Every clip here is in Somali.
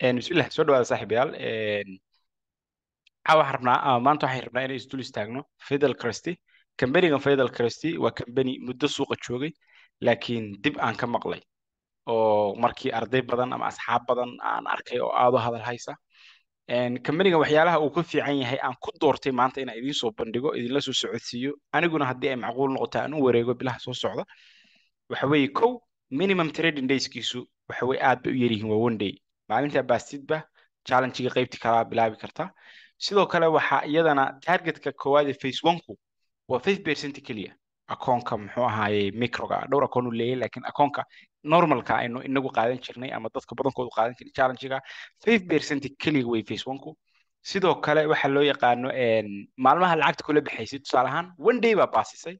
bismillah soo dhawaada saaxiibayaal caa waxaan rabnaa maanta waxaan rabnaa inaan isdul istaagno fidel cresty kambanigan fidel cresty waa kambani muddo suuqa joogay laakiin dib aan ka maqlay oo markii arday badan ama asxaab badan aan arkay oo aad u hadal haysa kambanigan waxyaalaha uu ka fiican yahay aan ku doortay maanta inaan idiin soo bandhigo idinla soo socodsiiyo aniguna haddii ay macquul noqoto aan u wareego bilaha soo socda waxa weeye kow minimum trading dayskiisu waxa weye aad bay u yaryihiin waa one day macaalinta bastidba challengiga qeybti kala bilaabi kartaa sidoo kale waxaa iyadana targetka koowaad ee face onku waa five percent keliya akoonka muxuu ahaaye microga dhowr akoonu leeyahy laakiin akoonka normalka aynu inagu qaadan jirnay ama dadka badankoodu qaadan jirnay challengiga five percent keliya way face onku sidoo kale waxaa loo yaqaano maalmaha lacagta kula baxaysay tusaale ahaan one day baa baasisay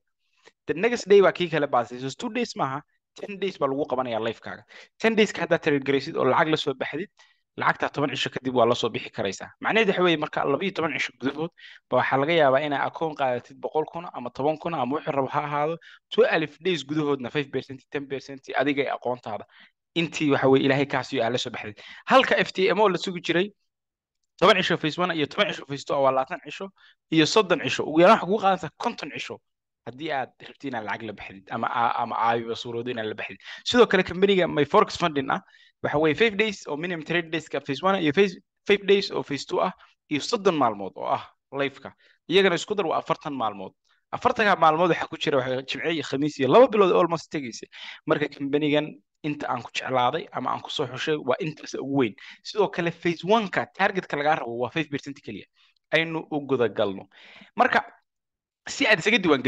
the next day baa kii kale baasisay two days maaha ten days baa lagu qabanaya lifekaaga ten dayska haddaad tareedgaraysid oo lacag la baxdid lacagtaa toban cisho kadib waa lasoo bixi karaysaa macnaheed waxa weeye marka labayo toban cisho gudahood ba waxaa laga yaabaa inaa akoon qaadatid boqol kuna ama toban kuna ama wuxuu rabo ha ahaado two days gudahoodna five percent ten percent adiga ee aqoontaada intii waxa ilaahay kaasiyo aa lasoo baxday halka f t mo la sugi jiray toban cisho face one iyo toban cisho face two waa labaatan cisho iyo soddon cisho ugu yaraan waxa kugu qaadantaa konton cisho haddii aad rabti inaad lacag la baxdid ama ama aabiba suuroodo inaad la baxdid sidoo kale companiga my forex funding ah waxa weye five days oo minimum trade dayska phase one iyo five days oo phase two ah iyo soddon maalmood oo ah lifeka iyagana isku dar waa afartan maalmood afartanka maalmood waxaa ku jira jimce iyo khamiis iyo laba bilood almost tegaysa marka companigan inta aan ku jeclaaday ama aan kusoo xushay waa intaas ugu weyn sidoo kale phase one-ka targetka lagaa rabo waa five percent keliya aynu u gudagalno marka si aad isaga diiwaan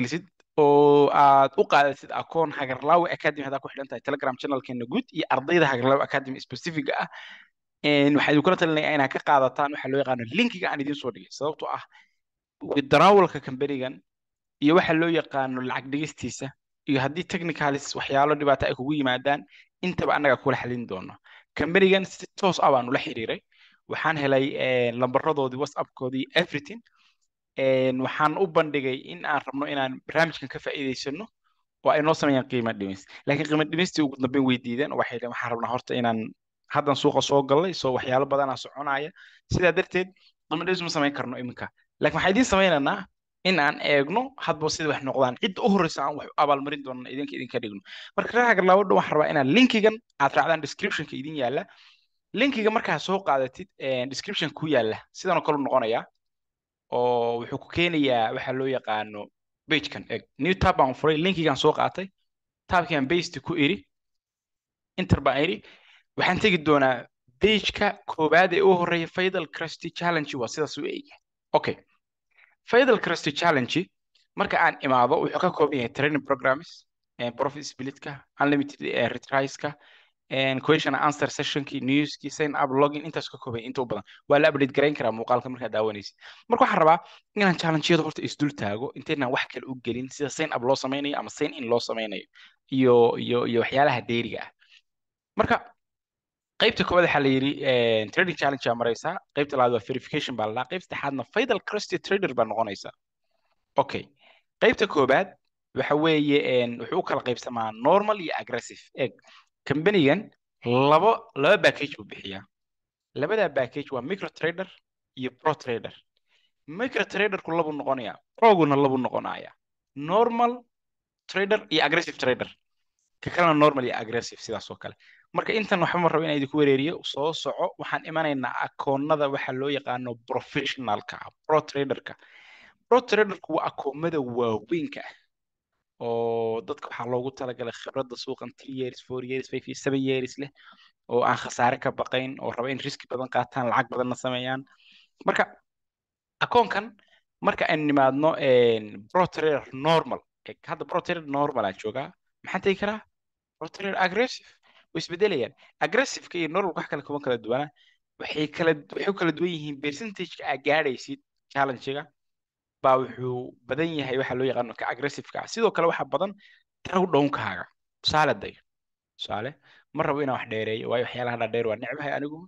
oo aad u qaadasid akoon hagarlaawe academy haddaa ku xidhan tahay telegram channelkeena guud iyo ardayda hagarlaawe academy specifica ah waxaa kula talinaya inaad ka qaadataan waxaa loo yaqaano linkiga aan idiin soo dhigay sababtoo ah withdrawalka kambanigan iyo waxa loo yaqaano lacag dhigistiisa iyo haddii technicalis waxyaalo dhibaata ay kugu yimaadaan intaba annaga kula xalin doono kambanigan si toos ah baan ula xiriiray waxaan helay lambaradoodii whatsapkoodii everything waxaan u bandhigay in aan rabno inaan barnaamijkan ka faa'iidaysano oo ay noo sameeyaan qiimo dhimis laakiin qiimo dhimistii ugu dambeyn way diideen oo waxay waxaan rabnaa horta inaan haddan suuqa soo gallay soo waxyaalo badanaa soconaya sidaa darteed qiimo dhimis ma samayn karno iminka laakiin waxaan idiin sameynaynaa in aan eegno hadba sida wax noqdaan cidda u horreysa aan wax u abaalmarin doonana idinka idinka dhigno marka raaxa garlaawodha waxaan rabaa inaan linkigan aad raacdaan descriptionka idin yaalla linkiga markaa soo qaadatid description ku yaalla sidanoo kale u noqonayaa oo wuxuu ku keenayaa waxa loo yaqaano bagekan eg new tab baan furay linkigan soo qaatay taabkian baste ku iri inter baan iri waxaan tegi doonaa bageka koowaad ee u horeeya faidal crusty challenge waa sidaas u eega okay faidal crusty challenge marka aan imaado wuxuu ka kooban yahay training programmes eh, profit splitka unlimited eh, retriska question answer sessionkii newskiisa in uplogin intaas ka koobay inta badan waa la update garayn karaa muuqaalka markaa daawanaysid marka waxaan rabaa inaan challenge horta isdul taago intaynan wax kale u gelin sida sign up loo samaynayo ama sign in loo samaynayo iyo iyo iyo waxyaalaha dayliga ah marka qaybta koowaad waxaa la yidhi eh, trading challenge aa maraysaa qaybta labaad waa verification baa ladhaa qayb saddexaadna fatal crusty trader baa noqonaysaa okay qaybta koobaad waxa weeye eh, wuxuu u kala qaybsamaa normal iyo aggressive eg combanigan labo laba backage buu bixiyaa labada backage waa microtrader iyo protrader microtraderku labuu noqonayaa proguna labu noqonaya normal trader iyo aggressive trader ka kalena normal iyo aggressive sidaas kale marka intan waxba ma rabo inaan idinku wareeriyo soo soco waxaan imanaynaa akoonada waxa loo yaqaano professionalka ah protraderka protraderku waa akoomada waaweynka ah oo dadka waxaa loogu talagalay khibradda suuqan years leh oo aan khasaare ka baqayn oo raba in riski badan qaataan lacag badanna sameeyaan marka akoonkan marka aan nimaadno protrader normal hadda protrader normal aan joogaa maxaan tegi karaa protrader aggressive way isbedelayaan aggressiveka iyo normal wax kale kuma kala duwana waxay kala waxay u kala duwan yihiin percentage-ka gaadhaysid challenge baa wuxuu badan yahay waxaa loo yaqaano ka aggressiveka ah sidoo kale waxa badan taw dhownkaaga tusaale day tusaale ma rabo inaan wax dheereeyo waayo waxyaalaha dhaadheer waa necbahay aniguma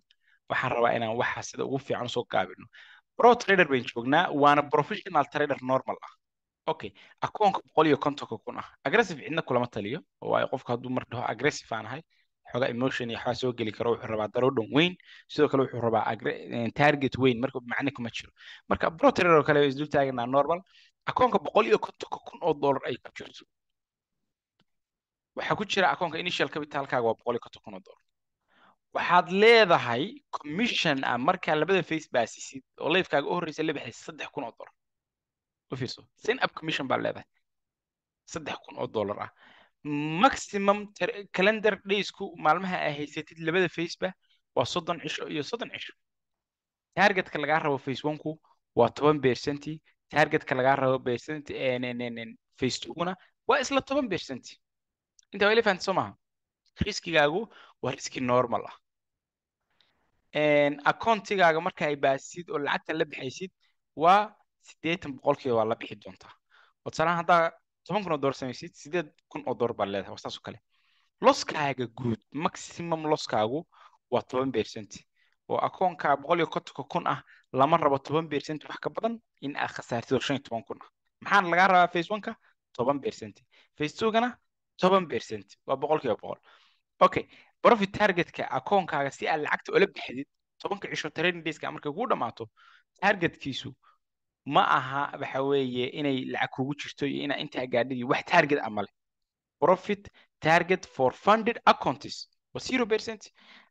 waxaan rabaa inaan waxa sida ugu fiican usoo gaabino pro trader bayn joognaa waana professional trader normal ah okay akoonka boqol iyo kontonka kun ah aggressive cidna kulama taliyo oo waayo qofka hadduu mar dhaho aggressive aan ahay xoogaa emotion iyo waxaa soo geli karo wuxuu rabaa daroo dhan weyn sidoo kale wuxuu rabaa eh, target weyn marka macne kuma jiro marka broterer oo kale isdul taaganaa normal akoonka boqol iyo kontonka kun oo dollar ay ku jirto waxaa ku jira akoonka initial capitalkaaga waa boqol iyo konton kun oo dollar waxaad leedahay commission ah markaa labada face baa oo leefkaaga u horreysa la bixday saddex kun oo dollar u sin up commission baa leedahay saddex kun oo dollar ah maximum calendar daysku maalmaha a haysatid labada faceba waa soddon cisho iyo soddon cisho targetka lagaa rabo face waa toban bercenty targetka lagaa rabo bercenty face waa isla toban bercenty inta waa elephant soo maha riskigaagu waa riski normal ah accountigaaga marka ay baasid oo lacagtan la bixaysid waa sideetan boqolkiiba waa la bixi doontaa oo haddaa toban kun oo door samaysid sideed kun oo door baad leedahay waa saasoo kale loskaaga guud maximum loskaagu waa toban bercent oo akoonkaa boqol iyo kontonka kun ah lama rabo toban bercent wax ka badan in aad khasaartido shan iyo toban kun ah maxaana lagaa rabaa face oneka toban bercent face twogana toban bercent waa boqol boqol okay profit targetka akoonkaaga si aad lacagta ula baxdid tobanka cisho training dayska markay kuu dhammaato targetkiisu ma aha waxa weeye inay lacag kugu jirto iyo inaa intaa gaadhidi wax target ama ah profit target for funded accounts waa zero percent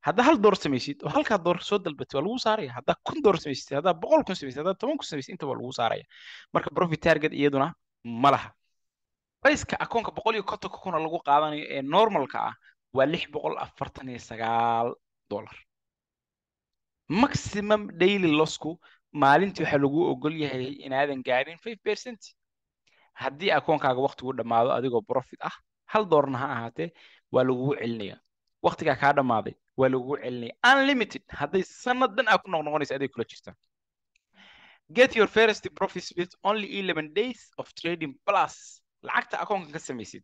haddaa hal door samaysid oo halkaa door soo dalbatay waa lagu saaraya haddaa kun door samaysid haddaa boqol kun samaysid haddaa toban kun samaysid inta waa lagu saaraya marka profit target iyaduna ma laha bayska akoonka boqol iyo kontonka kuna lagu qaadanayo ee normalka ah waa lix boqol afartan iyo sagaal dollar maximum daily lossku maalintii waxaa lagu ogol yahay inaadan gaarin five percent haddii akoonkaaga waktigu dhammaado adigoo profit ah hal doorna ha ahaatee waa lagugu celinaya waktigaa kaa dhammaaday waa lagugu celinaya unlimited hadday sanaddan aa ku noqnoqonaysa aday kula jirtaa get your first profits with only 11 days of trading plus lacagta akoonkan ka samaysid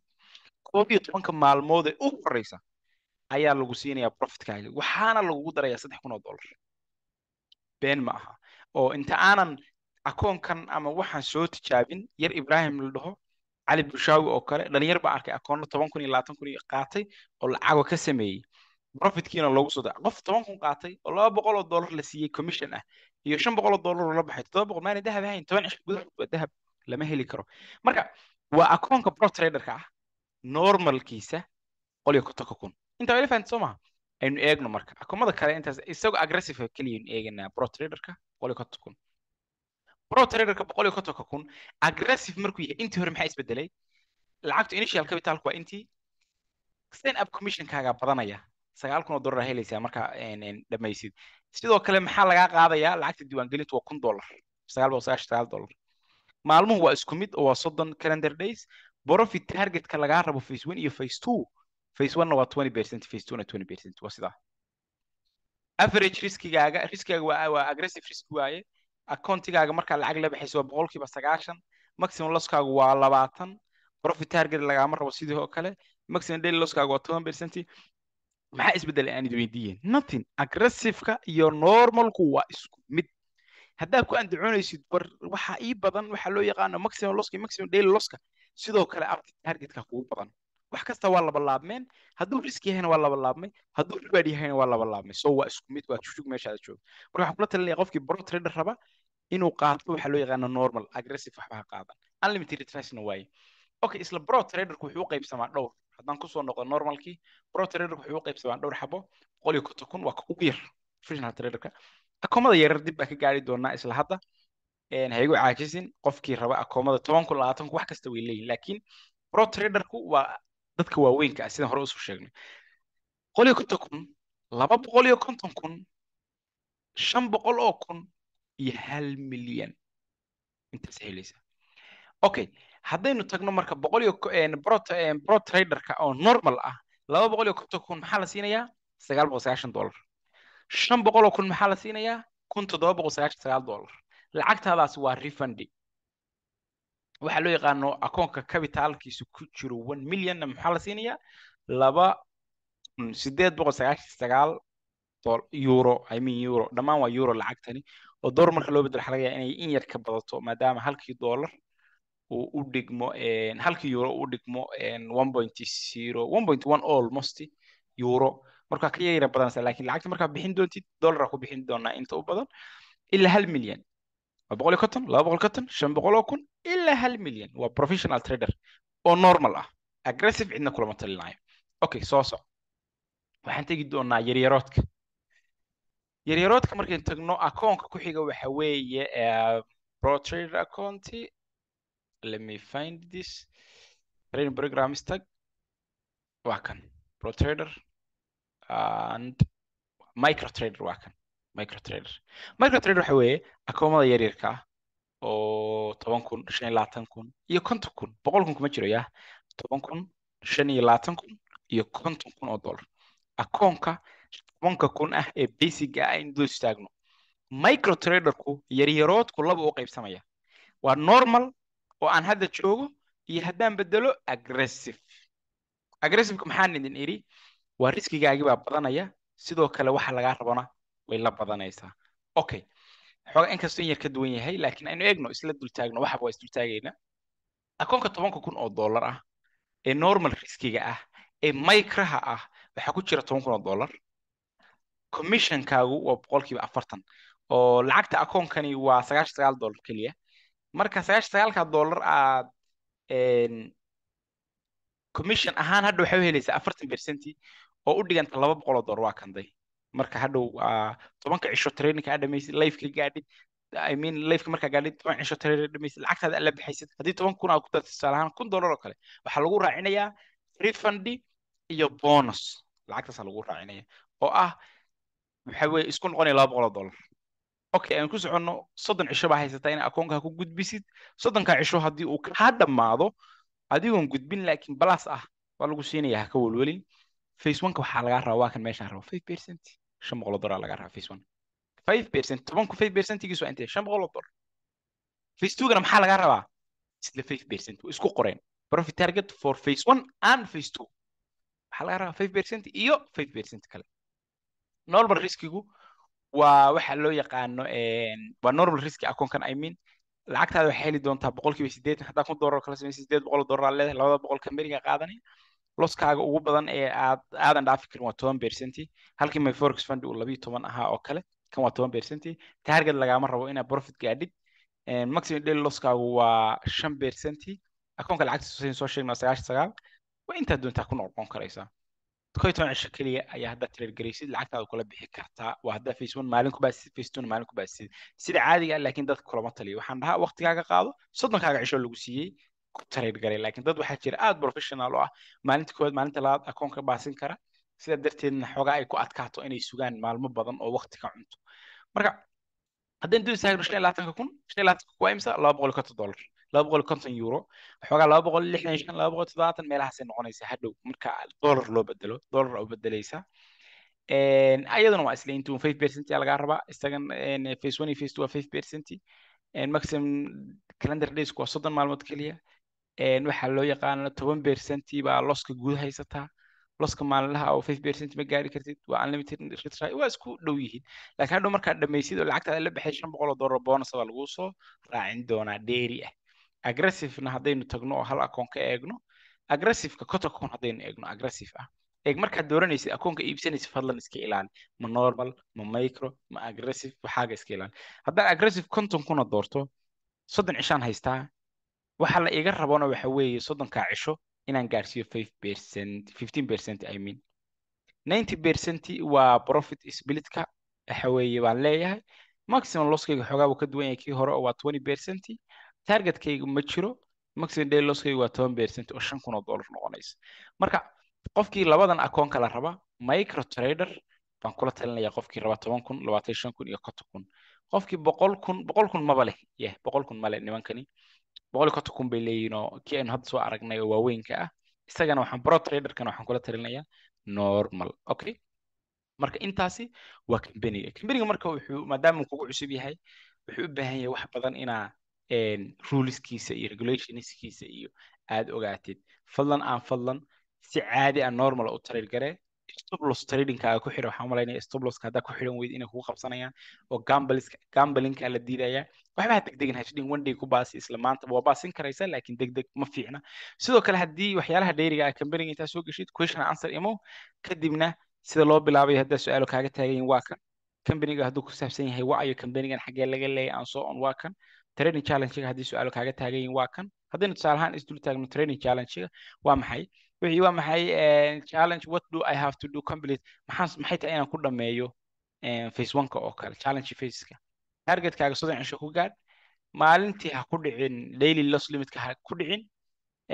koob iyo tobanka maalmood ee ugu horeysa ayaa lagu siinayaa profitkaaga waxaana lagugu darayaa saddex kun oo doolar been ma aha oo inta aanan akoonkan ama waxaan soo tijaabin yar ibrahim la dhaho cali bushaawi oo kale dhalinyar baa arkay akoonno toban kun iyo labaatan kun qaatay oo lacago ka sameeyey profitkiina loogu soo daa qof toban kun qaatay oo laba boqol oo dollar la siiyey commission ah iyo shan boqol oo dollar oo la baxay toddoba boqol maana dahab ahayn toban cish gudahood waa dahab lama heli karo marka waa akoonka pro traderka ah normalkiisa qol iyo kontonka kun intaa elephant soo maha aynu eegno marka xukumada kale intaas isagoo aggressive ah keliyan eeganaa protraderka boqol iyo kontonka kun protraderka boqol iyo kontonka kun aggressive markuu yahay intii hore maxaa isbedelay lacagtu initial capitalku waa intii stand up commissionkaaga badanaya sagaal kun oo dollar helaysaa marka dhamaysid sidoo kale maxaa lagaa qaadayaa lacagta diiwaangelintu waa kun dollar sagaal boqol sagaashan sagaal dollar maalmuhu waa isku mid oo waa soddon calendar days profit targetka lagaa rabo phase one iyo phase two face onena waa twenty percent face twona twenty percent waa sidaa average riskigaaga riskigaaga waa waa aggressive risk waaye accountigaaga markaa lacag la baxayso waa boqol sagaashan maximum loskaaga waa labaatan profit target lagaama rabo sidii oo kale maximum daily loskaaga waa toban percent maxaa isbedelay aan idweydiiyeen nothing aggressiveka iyo normalku waa isku mid haddaad ku andacoonaysid bar waxaa ii badan waxaa loo yaqaano maximum loska maximum daily loska sidoo kale upti targetka kugu badan wax kasta waa labalaabmeen haduu risk yahayna waa labalaabmay hadduu ribad yahayna waa labalaabmay so waa isku waa jugjug meeshaad joogto marka waxaan kula talinaya qofkii bro trader raba inuu qaato waxaa loo yaqaana normal aggressive waxba qaadan unlimited retracena waaye okay isla bro traderku wuxuu u qaybsamaa dhowr haddaan kusoo noqdo normalkii bro traderku wuxuu u qaybsamaa dhowr xabo boqol iyo konton kun waa ugu yar professional traderka akoomada yarar dib baan ka gaari doonaa isla hadda haygu caajisin qofkii raba akoomada toban kun labaatan kun wax kasta way leeyihin laakiin bro traderku waa dadka waaweynka ah sidaan hore usoo sheegnay boqol iyo konton kun laba boqol iyo konton kun shan boqol oo kun iyo hal milyan intaas helaysa okay haddaynu tagno marka boqol iyo bro traderka oo normal ah laba boqol iyo konton kun maxaa la siinayaa sagaal boqol sagaashan dollar shan boqol oo kun maxaa la siinayaa kun toddoba boqol sagaashan sagaal dollar lacagtaadaas waa refundi waxaa loo yaqaano akoonka cabitaalkiisu ku jiro one millionna maxaa la siinayaa laba mm, sideed boqol sagaashan sagaal euro i mean euro dhammaan waa euro lacagtani oo door marka loo bedelo waxaa laga yaaba inay in yar ka badato maadaama halkii dollar uu u dhigmo halkii euro u dhigmo one point zero one point one almost euro marka ka yara badanaysa lakin lacagta markaa bixin doontid dollara ku bixin doonaa inta u badan ilaa hal milyan boqoliyo konton laba boqol konton shan boqol oo kun ilaa hal milyan waa professional trader oo normal ah aggressive cidna kulama talinayo okay soo soc waxaan tegi doonaa yaryaroodka yaryaroodka markaynu tagno akoonka ku xiga waxa weeye eh, pro trader accounti let find this training program stag waa kan pro trader and micro trader waa kan microtrailer microtrailer waxa weeye akoomada yaryarka ah oo toban kun shan iyo labaatan kun iyo konton kun boqol kun kuma jiro yah toban kun shan iyo labaatan kun iyo konton kun oo dollar akoonka tobanka kun ah ee basiga ah in dul istaagno microtraderku yaryaroodku laba u qaybsamaya waa normal oo aan hadda joogo iyo haddaan bedelo aggressive aggressiveka maxaan idin idhi waa riskigaagibaa badanaya sidoo kale waxa lagaa rabana way la badanaysaa okay xooga inkastoo in yar ka duwan yahay laakiin aynu eegno isla dultaagno waxaba waa isdultaagayna akoonka tobanka kun oo dollar ah ee normal riskiga ah ee micraha ah waxaa ku jira toban kun oo dollar commissionkaagu waa boqolkiiba afartan oo lacagta akoonkani waa sagaashan sagaal dollar keliya marka sagaashan sagaalka dollar aad commission ahaan hadha waxaa u helaysaa afartan bercenty oo u dhiganta laba boqol oo dollar waa kanday marka hadhow ah, tobanka cisho traininka aad dhamaysid lifeka gaadhid i mean lifeka markaa gaadhid toban cisho training dhamaysid lacagtaada aad bixaysid haddii toban kun aad ku dartid tusaale ahaan kun dollar oo kale waxaa lagu raacinayaa refund iyo bonus lacagtaasaa lagu raacinaya oo ah waxa weeye isku noqonaya laba boqol dollar okay aan ku soconno soddon cisho haysataa inaa akoonkaa ku gudbisid soddonkaa cisho haddii uu kaa dhammaado adigoon gudbin laakiin balaas ah waa lagu siinaya ha ka welwelin face oneka waxaa lagaa rabaa waa kan meeshaan raba five percent shan boqol oo dolar laga rabaa face one five percent tobanku five percentigiisu waa intee shan boqol oo dolar phase twogana maxaa laga rabaa isla five percent way isku qoreen profit target for phase one and phase two maxaa laga rabaa five percent iyo five percent kale normal riskigu waa waxa loo yaqaano waa normal riski akoonkan i mean lacagtaada waxay heli doontaa boqolkiiba sideetan haddaa kun doolar kala samaysa sideed boqol doolar leedahay labada boqol ka meriga qaadanaya loskaaga ugu badan ee aad aadan dhaafi waa toban bercenty halkii my forex fund uu labiyo toban ahaa oo kale kan waa toban bercenty target lagaama rabo inaad profit gaadhid maximum daily loskaagu waa shan bercenty akoonka lacagta soo sheegna sagaashan sagaal waa intaad doontaa ku noqon karaysaa koy cisho keliya ayaa haddaad tireergaraysid lacagtaada kula bixi kartaa waa haddaa facebook maalin ku baasid facebook maalin ku baasid sida caadiga ah dadka kulama taliyo waxaan dhahaa waqtigaaga qaado soddonkaaga cisho lagu siiyey ku trade galay lakin dad waxaa jira aad professional oo ah maalinta koowaad maalinta labaad akoonka baasin kara sidaa darteedna xoogaa ay ku adkaato inay sugaan maalmo badan oo waqti ka cunto marka haddaynu doonaysa hagno shan iyo labaatanka kun shan iyo labaatanka kun waa imisa laba boqol iyo konton dollar laba boqol iyo konton euro xoogaa laba boqol lixdan iyo shan laba boqol toddobaatan meelahaasay noqonaysaa hadhow marka dollar loo bedelo dollar oo bedeleysaa ayaduna waa isla intuun five percent yaa lagaa rabaa isagan face one iyo face two waa five percent maximum calendar days waa soddon maalmood keliya waxaa loo yaqaana toban bercenty baa loska guud haysataa loska maalinlaha oo five bercent ma gaari kartid waa unlimited retry waa isku dhow yihiin laakiin hadhow markaad dhamaysid oo lacagtaada la baxay shan boqol oo dollar bonus baa laguu soo raacin doonaa dheeri ah aggressivena haddaynu tagno oo hal akoon ka eegno aggressiveka cotocoon haddaynu eegno aggressive ah eeg markaad dooranaysid akoonka iibsanaysid fadlan iska ilaali ma normal ma micro ma aggressive waxaaga iska ilaali haddaan aggressive konton kuna doorto soddon cishaan haystaa waxa la iga rabona waxa weeye soddonkaa cisho inaan gaarsiiyo imean ninety bercent waa profit splitka waxa baan leeyahay maximum loskayga xoogaa ka duwan yahay kii hore oo waa twenty bercent targetkayga ma jiro maximum day loskayga waa toban bercent oo shan kun oo dollar noqonaysa marka qofkii labadan akoon kala raba microtrader baan kula talinaya qofkii raba toban kun labaatan shan kun iyo konton kun qofkii boqol kun boqol kun maba leh yeh boqol kun ma leh nimankani boqolkonton kun bay leeyihiinoo kii aynu hadda soo aragnay oo waaweynka ah isagana waxaan bro traderkana waxaan kula talinaya normal okay marka intaasi waa cambeniga cambeniga marka wuxuu maadaama uu kugu cusub yahay wuxuu u baahan yahay wax badan inaa ruleskiisa iyo regulationskiisa iyo aad ogaatid fadlan aan fadlan si caadi a ah normal u trail garee stoplos tradingkaaga ku xidhan waxaan umalayna stoploska haddaa ku xidhan weyd inay kugu qabsanayaan oo gamblingka la diidayaa waxba ha hashdin one day ku baasi isla maantaba waa baasin karaysa laakiin degdeg ma fiicna sidoo kale haddii waxyaalaha dheeriga ah kambaniga intaa soo geshid question answer imo kadibna sida loo bilaabay haddaa su-aalo kaaga taaganyihin waa kan kambaniga hadduu ku saabsan yahay waa kambanigan xagee laga leeyay and so on waa kan training challenge haddii su-aalo kaaga taagan waa kan haddaynu tusaalahaan isdul taagno training challenge waa maxay wixii waa maxay challenge what do i have to do complete maxaan maxay tahay inaan ku dhameeyo face eh, oneka oo kale challenge faceka targetkaaga soddon cisho ku gaadh maalintii ha ku dhicin daily loss limitka ha ku dhicin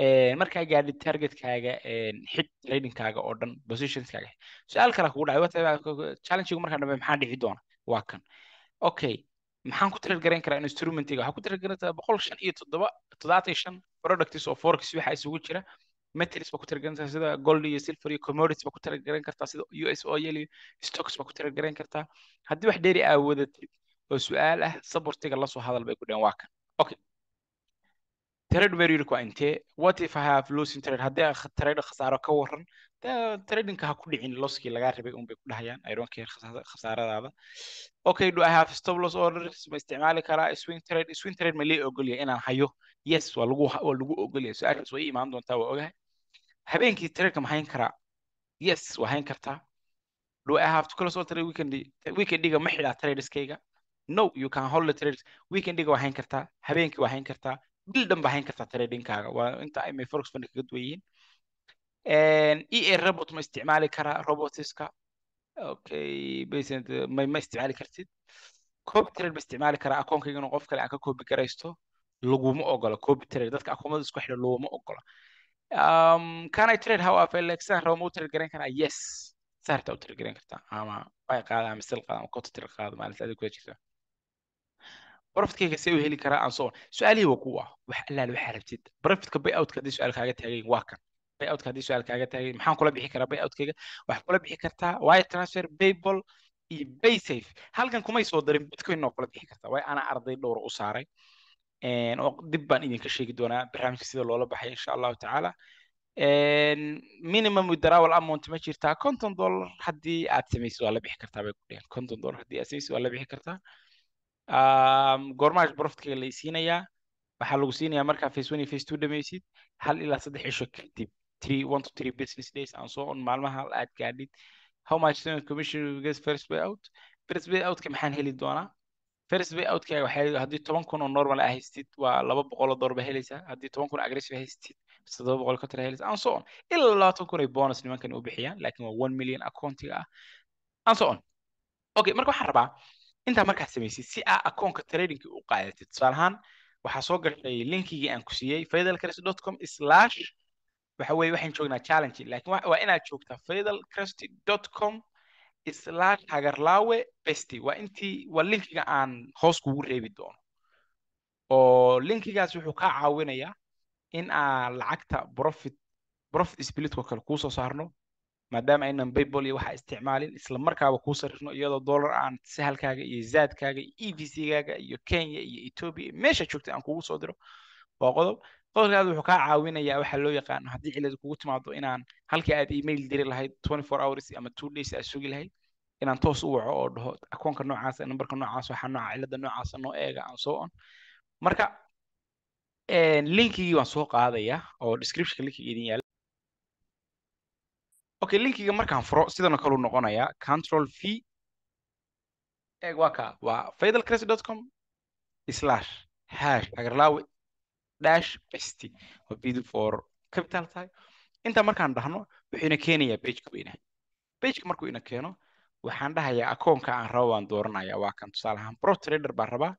eh, markaa gaadhid targetkaaga xid eh, tradingkaaga oo dhan positionskaaga su-aal kale kugu dhacay ah, challengeigu markaa dambe maxaa dhici doona waa kan okay maxaan ku tirar garayn karaa instrumentiga waxaa ku tirar garan karaa boqol shan iyo toddoba toddobaatan shan products oo forex waxa isugu jira metals baa ku tirageran sida gold iyo silver iyo commodities baa ku tirageran kartaa sida us oil iyo stocks baa ku tirageran kartaa haddii wax dheeri aa ah wadatid oo su-aal ah sabortiga lasoo hadal bay ku dhehen waa kan okay trade barrier ku intee what if i have losing trade haddii trade khasaaro ka waran tradingka ha ku dhicin losskii lagaa rabay un ku dhahayaan i khasaaradaada okay do i have stop loss orders ma isticmaali karaa swing trade swing trade ma lee ogolyahay inaan hayo yes waa lagu waa lagu ogolyahay su-aashaas way imaan doontaa waa ogahay habeenkii treka ma hayn karaa yes waa hayn kartaa do i have to kala soo taray weekend weekendiga ma xidhaa traderskayga no you can hold the traders weekendiga waa hayn kartaa habeenkii waa hayn kartaa bil dhan hayn kartaa tradingkaaga waa inta ay may fund kaga duwan e a robot ma isticmaali karaa robotiska okay based ma ma isticmaali kartid copy trade ma isticmaali karaa akoonkayga inuu qof kale aan ka copy garaysto laguma ogola copy trade dadka akoomada isku xidha laguma ogola Um, can I trade how aflexan roma u tiragaran karaa yes saarta u tiragaran kartaa ama bay qaada ama sil qaada ama kota tira qaada maalinta adig kula jirta profitkayga see u heli karaa aan soo su-aalihii waa kuwa wax allaal waxaa rabtid profitka bayoutka haddii su-aal kaaga taagayin waa kan bayoutka haddii su-aal kaaga taagayin maxaan kula bixi karaa bayoutkayga waxaad kula bixi kartaa wire transfer payball iyo baysafe halkan kumay soo darin bitcoin noo kula bixi kartaa waayo anaa arday dhowra u saaray dib baan idinka sheegi doonaa barnaamijka sida loola baxay insha allahu tacaala minimum er withdrawal amount ma jirtaa konton dollar haddii aad samaysid waa la bixi kartaa bay ku dheheen konton dollar haddii aad samaysid waa la bixi kartaa goormaha profitka la siinayaa waxaa lagu siinayaa markaa face one iyo face two dhamaysid hal ilaa saddex cisho kadib three one to three business days and so on maalmaha aad gaadhid how much commission first way out first way outka maxaan heli doonaa first bay outkaaga waxay haddii toban kun oo normal ah haystid waa laba boqoloo dollar ba helaysaa haddii toban kun agressive haystid todoba boqol counter helaysaa and so on ilaa labaatan kun ay bonus nimankan u bixiyaan laakiin waa one million accountiga ah and so on okay marka waxaan rabaa intaa markaa samaysid si aa akoonka tradingka u qaadatid tusaale ahaan waxaa soo gashay linkigii aan ku siiyey faidalcrest.com slash waxa weeye waxaan joognaa challenge laakiin waa inaad joogtaa faidalcrest.com islaan hagarlaawe besti waa intii waa linkiga aan hoos kugu reebi doono oo linkigaas wuxuu kaa caawinayaa in aan lacagta profit profit splitko kale kuusoo saarno maadaama aynan baybol iyo waxaa isticmaalin isla markaaba kuu sarirno iyadoo dollar aan sahalkaaga iyo zaadkaaga iyo e v c gaaga iyo kenya iyo etoobiya meesha joogta aan kugu soo diro waa qodob qodolkaada wuxuu kaa caawinayaa waxaa loo yaqaano haddii cilad kugu timaado inaan halkii aad email diri lahayd twenty four hours ama two days aad sugi lahayd inaan toos u waco oo dhaho akoonka noocaas nambarka noocaas waxaa nooca cilada noocaasa ah noo eega aan soo on marka linkigii waan soo qaadayaa oo descriptionka linkiga idin yaala okay linkiga markaan furo sidanoo kaleu noqonayaa control v eeg waa kaa waa faidalcrest dot com slash hash agarlaawe dash besti for capital tahay intaa markaan dhahno wuxuu ina keenayaa bageka weynaha bageka markuu ina keeno waxaan dhahayaa akoonka aan rabo baan dooranaya waa kan tusaaleahaan pro trader baan rabaa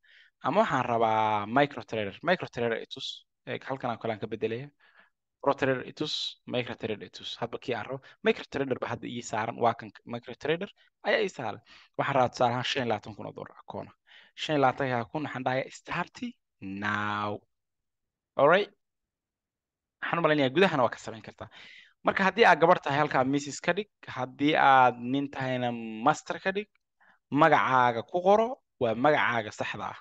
ama waxaan rabaa microtrader microtrader itus halkan kale ka bedelaya protrader itus microtrader itus hadba kii aan rabo microtrader ba hadda ii saaran waa kan microtrader ayaa ii saaran waxaan rabaa tusaaleahaan shan iyo labaatan kun oo doolar akoona shan iyo labaatan kun waxaan dhahayaa starty now gudahana waa ka samayn kartaa marka haddii aad gabar tahay halkaa missis ka dhig haddii aad nin tahayna master ka dhig magacaaga ku qoro waa magacaaga saxda ah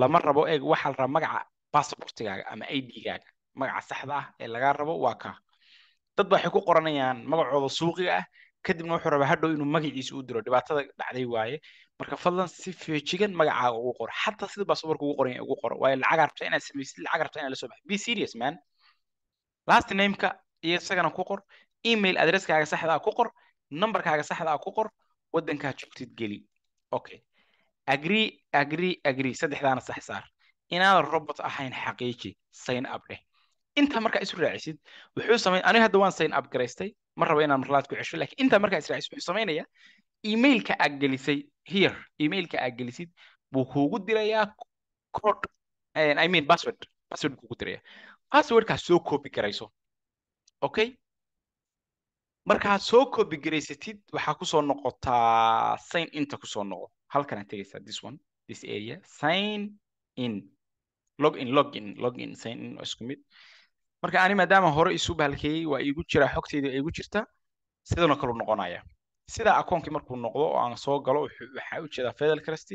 lama rabo eeg waxaa la rabaa magaca basabortigaaga ama i d magaca saxda ah ee lagaa rabo waa kaa dad ba waxay ku qoranayaan magacooda suuqiga ah kadibna wuxuu rabaa hadhow inuu magaciisa u diro dhibaatada dhacday waaye marka fadlan si feejigan magacaaga ugu qor xataa sida baasaboorka ugu qoranya ugu qor waayo lacag rabta inaad samaysid lacag rabta inaad la soo baxo be serious man last nameka iyo isagana ku qor email adresskaaga saxda ku qor numberkaaga saxda ku qor waddankaa joogtid geli okay agree agree agree saddexdaana sax saar inaadan robot ahayn xaqiiji sign up dheh intaa markaa isu raacisid wuxuu samayn aniga hadda waan sign up garaystay ma rabo inaan marlaad ku cesho laakiin intaa markaa is wuxuu samaynayaa emailka aad gelisay here emailka aad gelisid buu kuugu dirayaa code i mean password password kuugu diraya passwordkaad soo copy garayso okay markaad soo copy garaysatid waxaa kusoo noqotaa sign inta kusoo noqo halkana tegaysaa this one this area sign in login login login sign in isku mid marka ani maadaama hore isu bahalkeeyey waa iigu jiraa xogteyda iigu jirta sidanoo kaleu noqonaya sidaa akoonkii markuu noqdo oo aan soo galo waxaa u jeedaa federalcrest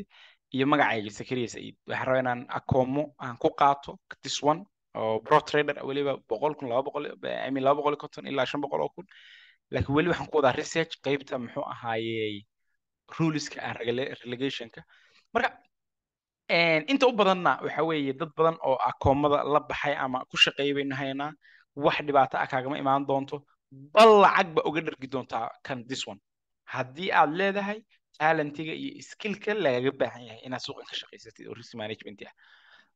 iyo magacayga zakaria said waxaan rabaa inaan akoomo aan ku qaato tiswan oo protrader weliba boqol kun laba boqol imin laba boqol konton ilaa shan boqol oo kun laakiin weli waxaan ku wadaa research qeybta muxuu ahaayey ruleska aan relegationka marka inta u badanna waxa weeye dad badan oo akoomada la baxay ama ku shaqeeya baynu haynaa wax dhibaato ah kaagama imaan doonto bal lacagba uga dhargi doontaa kan this one haddii aad leedahay talentiga iyo skillka lagaga baahan yahay inaad suuqan ka shaqaysatid oo risk management ah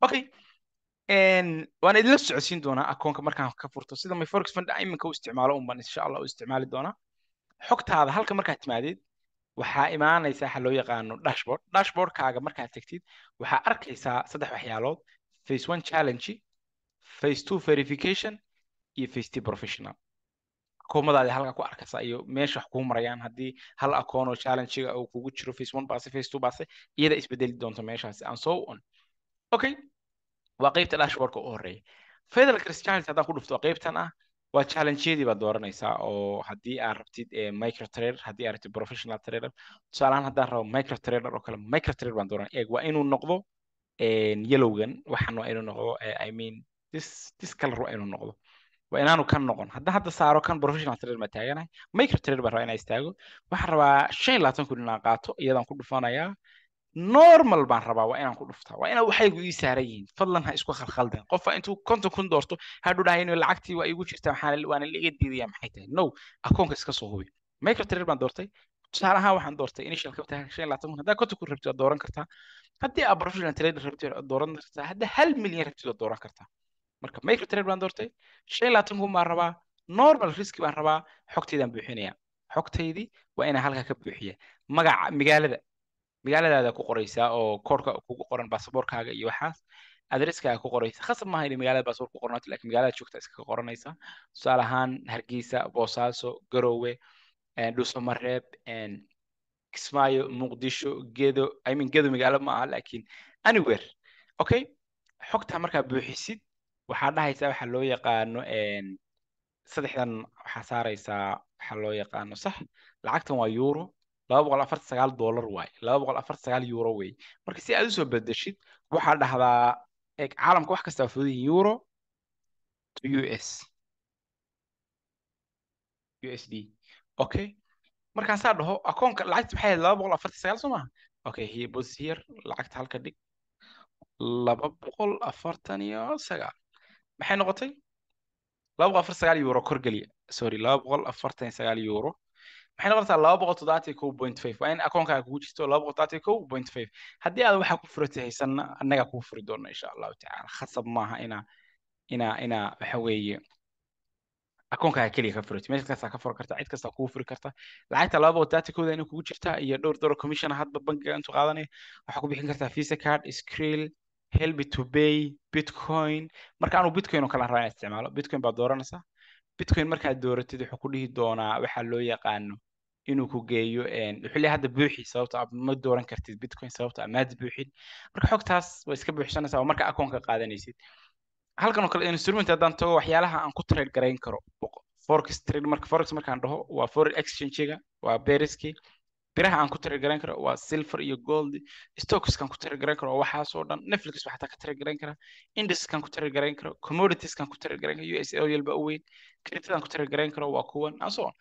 okay waan idinla socodsiin doonaa akoonka markaan ka furto sida my forex fund iminka u isticmaalo un insha allah u isticmaali doonaa xogtaada halka markaad timaadeed waxaa imaanaysaa waxa loo yaqaano dashboard dashboardkaaga markaad tegtid waxaa arkaysaa saddex waxyaalood face one challenge face two verification iyo face two professional hukumadaadi halka ku arkaysa iyo meesha wax kuu marayaan haddii hal akoonoo challengiga oo kugu jiro face one baase face two baase iyada isbedeli doonta meeshaasi and so on okay waa qeybta dashboardka u horeeya federal cris challenge haddaan ku dhufto qeybtan ah waa challengeadii baad dooranaysaa oo haddii aad rabtid eh, microtrader haddii aad rabtid professional trader tusaalahaan haddaan rabo microtrader oo kale microtrader baan dooranay eeg waa inuu noqdo eh, yellowgan waxaan waa inuu noqdo eh, i mean this this color waa inuu noqdo waa inaanu kan noqon hadda hadda saaro kan professional trader baa taaganahay micro trader baan rabaa inaa istaago waxaan rabaa shan iyo labaatan kun inaan qaato iyadaan ku dhufanayaa normal baan rabaa waa inaan ku dhuftaa waa inaa waxaygu ii saaran yihiin fadlan ha isku khalkhaldeen qofa intuu konton kun doorto hadhu dhahayn lacagtii waa igu jirtaa waxaan waana laga diidaya maxay tahay no akoonka iska soo hubi micro trader baan doortay tusaale ahaan waxaan doortay initial capital shan iyo labaatan kun haddaa konton kun rabtid waa dooran kartaa haddii aa professional trader rabtid waa dooran kartaa haddaa hal milyan rabtid waa dooran kartaa marka microtrade baan doortay shan iyo baan rabaa normal riski baan rabaa xogtaydaan buuxinaya xogtaydii waa inaan halkaa ka buuxiya magaca magaalada magaaladaada ku qoraysaa oo koorka kugu qoran baasaboorkaaga iyo waxaas adreskaaga ku qoraysa khasab maaha inay magaalada baasaboorka ku qornaato lakin magaalada joogta iskaga qoranaysa tusaale ahaan hargeysa boosaaso garowe eh, dhuusamareeb eh, kismaayo muqdisho gedo i gedo magaalo ma aha lakin anywhere okay xogtaa markaa buuxisid waxaa dhahaysaa waxa loo yaqaano saddexdan waxaa saaraysaa waxa loo yaqaano sax lacagtan waa euro laba boqol afartan sagaal dollar waaye laba boqol afartan sagaal euro wey marka si aad usoo bedeshid waxaa dhahdaa caalamka wax kastaa fudayin euro to u s u s d okay markaasaa dhaho akoonka lacagta maxay laba boqol afartan sagaal soo maaha okay here bos here lacagta halka dhig laba boqol afartan iyo sagaal maxay noqotay laba boqol afar sagaal euro korgeliya sorry laba boqol afartan sagaal euro maxay noqonaysaa laba boqol toddobaatan kow point five waa in akoonkaaga kugu jirto laba boqol toddobaatan kow point five haddii aad waxaa ku furata haysanna annagaa kuu furi doona insha allahu tacaala khasab maaha inaa inaa inaa waxa weeye akoonkaaga keliya ka furato meel kastaa ka furi karta cid kastaa kuu furi karta lacagta laba boqol toddobaatan kowda inay kugu jirtaa iyo dhowr dolar commission hadba bankiga intuu qaadanaya waxaa ku bixin kartaa visa card screel helby to bay bitcoin marka anuu bitcoin oo kala raaca isticmaalo bitcoin baad dooranaysaa bitcoin markaad dooratid wuxuu ku dhihi doonaa waxaa loo yaqaano inuu ku geeyo wuxuu leeyahay hadda buuxi sababta aad ma dooran kartid bitcoin sababta amaad buuxin marka xogtaas waa iska buuxsanaysaa oo marka akoonka qaadanaysid halkan oo kale instrument haddaan tago waxyaalaha aan ku trade garayn karo forex trade marka forex markaan dhaho waa foreign exchange waa beriski biraha aan ku tiragaran karo waa silver iyo gold stockskan ku tiragaran karo waxaas oo dhan netflix waxaa ka tiragaran karaa indexkan ku tiragaran karo commoditieskan ku tiragaran karo us oilba u weyn kriptadan ku tiragaran karo waa kuwan and so on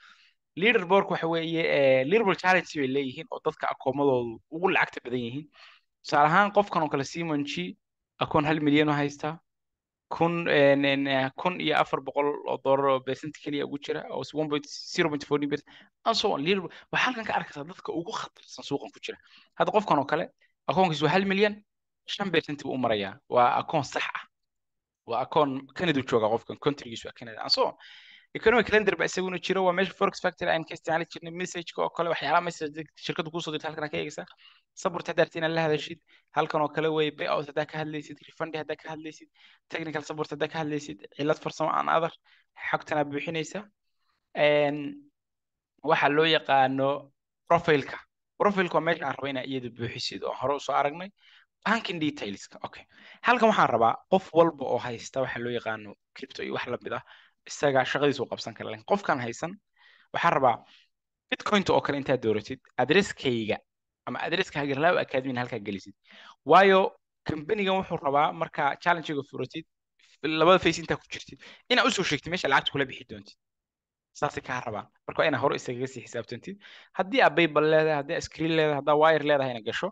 waxa weeye eh, leaderboard challenge bay leeyihiin oo dadka akoomadoodu ugu lacagta badan yihiin tusaale ahaan qofkan oo kale simon g akoon hal milyan oo haystaa kun eh, kun iyo afar boqol oo dollar oo besenty keliya ugu jira waxaa halkan ka arkaysaa dadka ugu khatarsan suuqan ku jira hadda qofkan oo kale akoonkiisu waa hal milyan shan percent buu u marayaa waa akoon sax ah waa akoon canada jooga qofkan countrygiisu waa canada and economic lender ba isaguna jiro waa meesha forex factory aan ka isticmaali jirnay messageka oo kale waxyaalaha message shirkadda kuusoo dirta halkan ka eegaysaa saburt hadda inaad la hadashid halkan oo kale wey bayout haddaa ka hadlaysid refundi haddaa ka hadlaysid technical support haddaa ka hadlaysid cilad farsamo aan adar xogtanaa buuxinaysa waxa loo yaqaano profileka profileka waa meesha aan raba inaa iyada buuxisid oo hore usoo aragnay banking detailska okay halkan waxaan rabaa qof walba oo haysta waxa loo yaqaano crypto iyo wax lamid ah isaga shaqadiisu qabsan kara lakin qofkan haysan waxaan rabaa bitcointa oo kale intaad dooratid adreskayga ama adresska hagerlaw academyna halkaa gelisid waayo kambanigan wuxuu rabaa markaa challengega furatid labada face intaa ku jirtid inaa usoo sheegtid meesha lacagta kula bixi doontid saasay kaa rabaan marka waa inaa hore isagaga sii xisaabtantid haddii aa baybal leedahay haddii aa screen leedahay haddaa wire leedahay ina gasho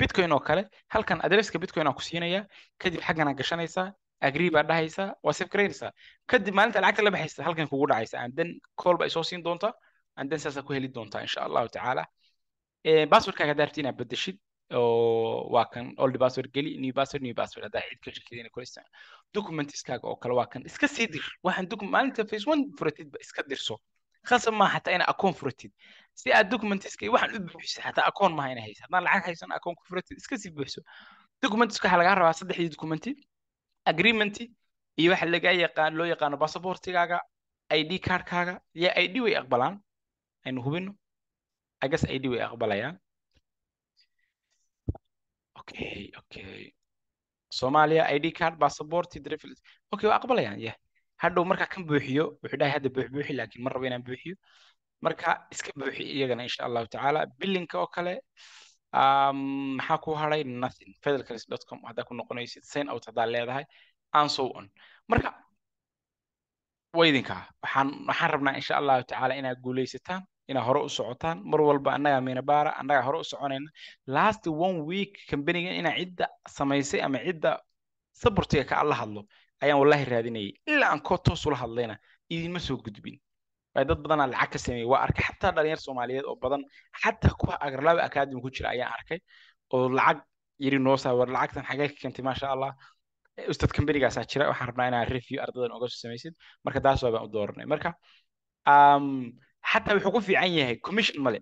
bitcoin oo kale halkan adresska bitcoin aan ku siinayaa kadib xaggana gashanaysaa agree baa dhahaysaa waa safgaraynaysaa kadib maalinta lacagta la baxaysa halkan kugu dhacaysa andan call baa isoo siin doontaa andan saasaa ku heli doontaa insha allahu tacaala basswordkaaga daarti inaad bedeshid oo waa kan old password geli new password new password haddaa cidka shirkadina kula isticmaal documentskaaga oo kale waa kan iska sii dir waxaan maalinta face one furatid iska dirso khasab maa hataa inaad akoon furatid si aad documentska waxaan u buuxisa hataa akoon maha ina haysa haddaan lacag haysan akoon ku furatid iska sii buuxso documentska waxaa lagaa rabaa saddexdii documenty agreementy iyo waxa laga yaqaan loo yaqaano passaportigaaga id cardkaaga iyo id way aqbalaan aynu hubino I guess ID way aqbalayaan e okay okay soomaaliya id card basaborti drivil okay waa aqbalayaan e yah marka kan buuxiyo wuxuu dhahay hadda buux buuxi laakiin ma rabo inaan buuxiyo marka iska buuxi iyagana insha allahu tacaala bilinka oo kale um, maxaa ku haray nothing federalist dot ku noqonaysid sign out haddaa leedahay and so on marka waydinkaa waxaan waxaan rabnaa insha allahu tacaala inaad guulaysataan inaa hore u socotaan mar walba annagaa minabara annagaa hore u soconayna last one week cambaniga inaa cidda samaysay ama cidda sabortiga ka ala hadlo ayaan wallahi raadinayay ilaa aan koo toos ula hadlayna idinma soo gudbin waay dad badanaa lacag ka sameeyey waa arkay xataa dhalinyar soomaaliyeed oo badan xataa kuwa agrlaawi academy ku jira ayaa arkay oo lacag yiri noo saawar lacagtan xagee ka keentay maasha allah eh, ustad cambanigaasaa jira waxaan rabnaa inaa review ardadan oga sameysid marka taas waabaan u dooranay marka um, xataa wuxuu ku fiican yahay commission male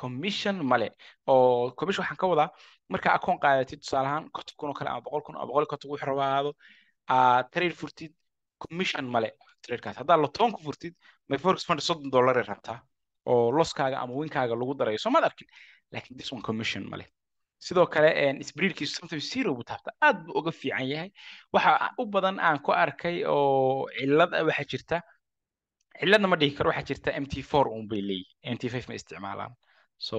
commission male oo commission waxaan ka wadaa markaa akoon qaadatid tusaale ahaan konton kun oo kale ama boqol kun ama boqol konton wuxuu rabaado aad trade furtid commission male tradekaas haddaa lotoon ku furtid my forex fund soddon dollaray rabtaa oo loskaaga ama winkaaga lagu darayo soo maad arkin laakiin this one commission male sidoo kale sbriirkiisu sometimes zero buu taabta aad buu uga fiican yahay waxa u badan aan ku arkay oo cilad waxaa jirta cilladna ma dhihi karo waxaa jirta m t four un bay leeyihin m t five ma isticmaalaan so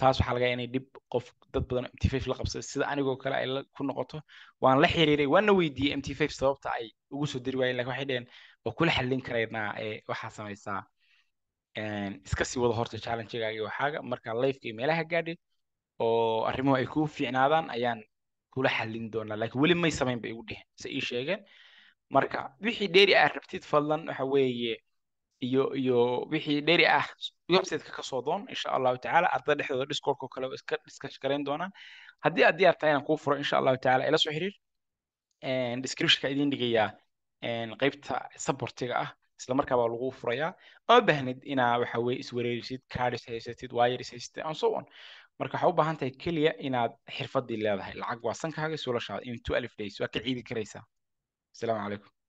taas waxaa laga inay dhib qof dad badan m t five la qabsada sida anigoo kale ay ku noqoto waan la xiriiray waana weydiiyey m t five sababta ay ugu soo diri waayeen lakin waxay dheheen oo kula xallin karaynaa ee waxaa samaysaa ehm, iska sii wada horta challengegaaga iyo waxaaga marka lifeka iyo meelaha gaadhay oo arrimuhu ay ku fiicnaadaan ayaan kula xallin doonaa lakin weli may samayn bay igu dheheen se ii sheegeen marka wixii dheeri aad ah rabtid fadlan waxa weeye iyo iyo wixii dheri ah websiteka kasoo doon insha allahu tacaala arda dhexdooda discordko kale iska diskashgarayn doonaan haddii aad diyaar tahay inaan kuu furo insha allahu tacaala ila soo xiriir descriptionka idiin dhigayaa qaybta supportiga ah isla markaabaa lagu furayaa oo bahnid inaa waxa iswareerisid cardis haysatid wires haysatid and so on marka waxaa u baahan tahay keliya inaad xirfadii leedahay lacag waa sankaaga suulashaada in two alif days waa ka ciidi karaysaa asalaamu calaykum